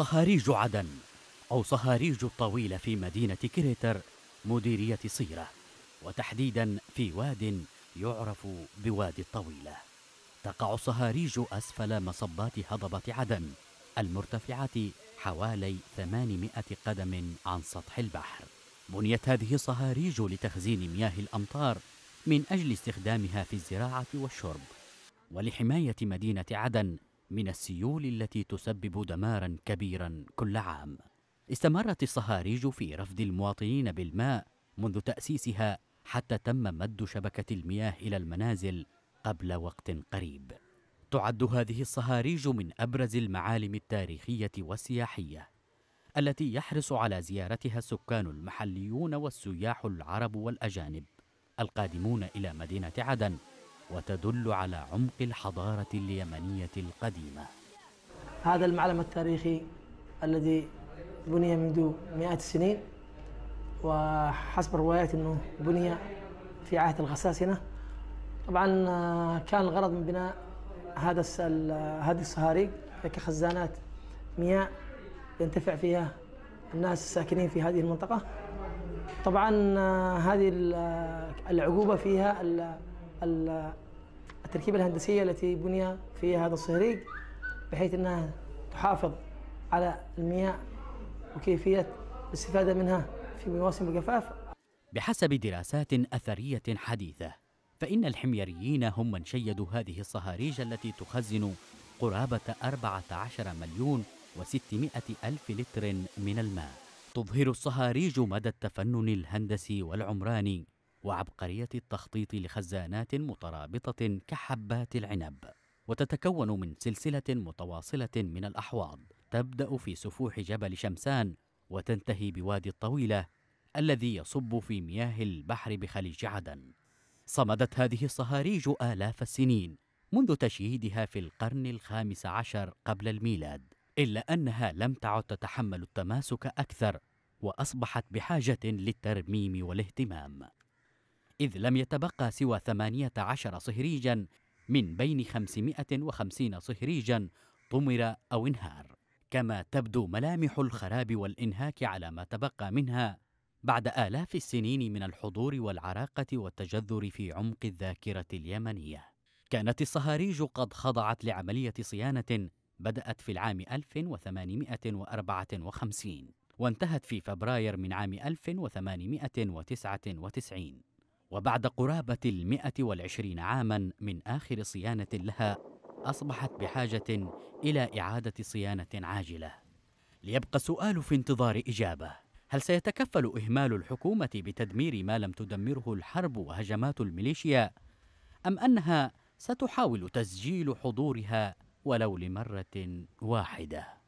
صهاريج عدن أو صهاريج الطويلة في مدينة كريتر مديرية صيرة وتحديدا في واد يعرف بوادي الطويلة تقع صهاريج أسفل مصبات هضبة عدن المرتفعة حوالي 800 قدم عن سطح البحر بنيت هذه الصهاريج لتخزين مياه الأمطار من أجل استخدامها في الزراعة والشرب ولحماية مدينة عدن من السيول التي تسبب دمارا كبيرا كل عام استمرت الصهاريج في رفد المواطنين بالماء منذ تأسيسها حتى تم مد شبكة المياه إلى المنازل قبل وقت قريب تعد هذه الصهاريج من أبرز المعالم التاريخية والسياحية التي يحرص على زيارتها السكان المحليون والسياح العرب والأجانب القادمون إلى مدينة عدن وتدل على عمق الحضارة اليمنية القديمة هذا المعلم التاريخي الذي بني منذ مئات السنين وحسب الروايات أنه بني في عهد الغساسنة طبعا آه، كان الغرض من بناء هذا هذه الصهاريج كخزانات مياه ينتفع فيها الناس الساكنين في هذه المنطقة طبعا آه، هذه آه، العقوبة فيها التركيبة الهندسية التي بني في هذا الصهريج بحيث أنها تحافظ على المياه وكيفية الاستفادة منها في مواسم الجفاف بحسب دراسات أثرية حديثة فإن الحميريين هم من شيدوا هذه الصهاريج التي تخزن قرابة 14 مليون و600 ألف لتر من الماء تظهر الصهاريج مدى التفنن الهندسي والعمراني وعبقرية التخطيط لخزانات مترابطة كحبات العنب وتتكون من سلسلة متواصلة من الأحواض تبدأ في سفوح جبل شمسان وتنتهي بوادي الطويلة الذي يصب في مياه البحر بخليج عدن صمدت هذه الصهاريج آلاف السنين منذ تشييدها في القرن الخامس عشر قبل الميلاد إلا أنها لم تعد تتحمل التماسك أكثر وأصبحت بحاجة للترميم والاهتمام إذ لم يتبقى سوى 18 صهريجا من بين 550 صهريجا طمر أو انهار كما تبدو ملامح الخراب والإنهاك على ما تبقى منها بعد آلاف السنين من الحضور والعراقة والتجذر في عمق الذاكرة اليمنية كانت الصهاريج قد خضعت لعملية صيانة بدأت في العام 1854 وانتهت في فبراير من عام 1899 وبعد قرابة المئة والعشرين عاما من آخر صيانة لها أصبحت بحاجة إلى إعادة صيانة عاجلة ليبقى السؤال في انتظار إجابة هل سيتكفل إهمال الحكومة بتدمير ما لم تدمره الحرب وهجمات الميليشيا أم أنها ستحاول تسجيل حضورها ولو لمرة واحدة